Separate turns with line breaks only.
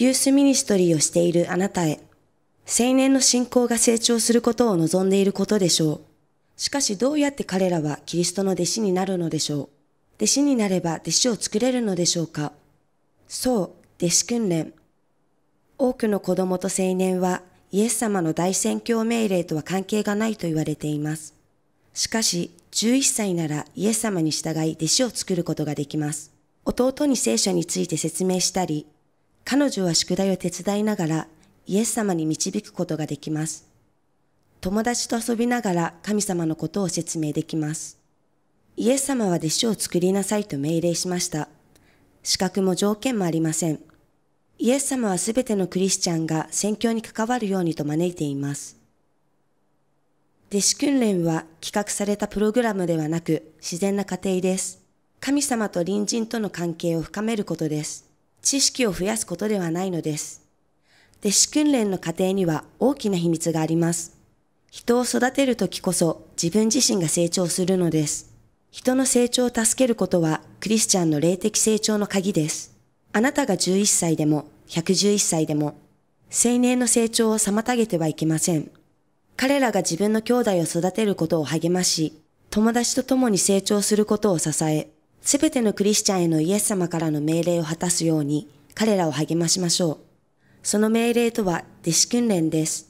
ユースミニストリーをしているあなたへ、青年の信仰が成長することを望んでいることでしょう。しかしどうやって彼らはキリストの弟子になるのでしょう。弟子になれば弟子を作れるのでしょうか。そう、弟子訓練。多くの子供と青年はイエス様の大宣教命令とは関係がないと言われています。しかし、11歳ならイエス様に従い弟子を作ることができます。弟に聖書について説明したり、彼女は宿題を手伝いながらイエス様に導くことができます。友達と遊びながら神様のことを説明できます。イエス様は弟子を作りなさいと命令しました。資格も条件もありません。イエス様はすべてのクリスチャンが宣教に関わるようにと招いています。弟子訓練は企画されたプログラムではなく自然な過程です。神様と隣人との関係を深めることです。知識を増やすことではないのです。弟子訓練の過程には大きな秘密があります。人を育てる時こそ自分自身が成長するのです。人の成長を助けることはクリスチャンの霊的成長の鍵です。あなたが11歳でも111歳でも青年の成長を妨げてはいけません。彼らが自分の兄弟を育てることを励まし、友達と共に成長することを支え、すべてのクリスチャンへのイエス様からの命令を果たすように彼らを励ましましょう。その命令とは弟子訓練です。